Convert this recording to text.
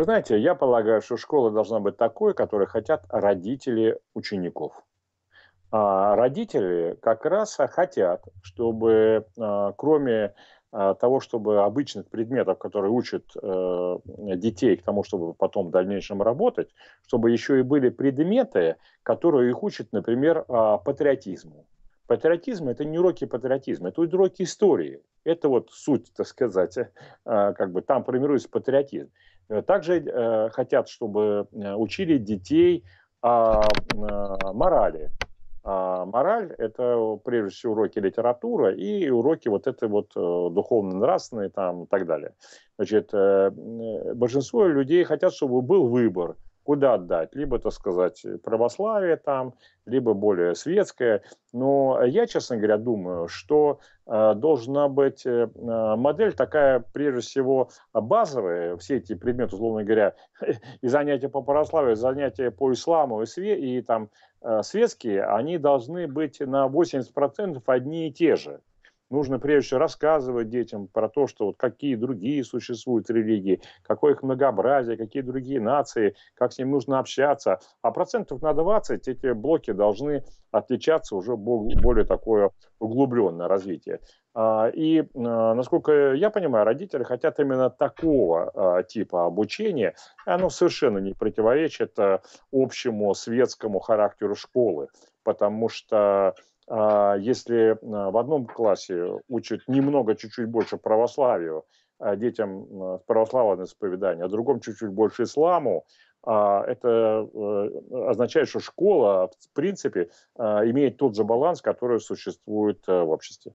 Вы знаете, я полагаю, что школа должна быть такой, которой хотят родители учеников. А родители как раз хотят, чтобы а, кроме а, того, чтобы обычных предметов, которые учат э, детей к тому, чтобы потом в дальнейшем работать, чтобы еще и были предметы, которые их учат, например, а, патриотизму. Патриотизм – это не уроки патриотизма, это уроки истории. Это вот суть, так сказать, а, как бы там формируется патриотизм. Э, также э, хотят, чтобы э, учили детей о морали. А мораль – это прежде всего уроки литературы и уроки вот этой вот духовно-нравственные там и так далее. Значит, большинство людей хотят, чтобы был выбор – куда отдать? Либо, так сказать, православие там, либо более светское. Но я, честно говоря, думаю, что э, должна быть э, э модель такая, прежде всего, базовая. Все эти предметы, условно говоря, и занятия по православию, занятия по исламу, и, све- и там э, светские, они должны быть на 80% одни и те же нужно прежде всего рассказывать детям про то, что вот какие другие существуют религии, какое их многообразие, какие другие нации, как с ним нужно общаться. А процентов на 20 эти блоки должны отличаться уже более такое углубленное развитие. А, и, а, насколько я понимаю, родители хотят именно такого а, типа обучения. Оно совершенно не противоречит общему светскому характеру школы потому что а, если а, в одном классе учат немного, чуть-чуть больше православию, а детям православное исповедание, а в другом чуть-чуть больше исламу, это э, означает, что школа, в принципе, имеет тот же баланс, который существует э, в обществе.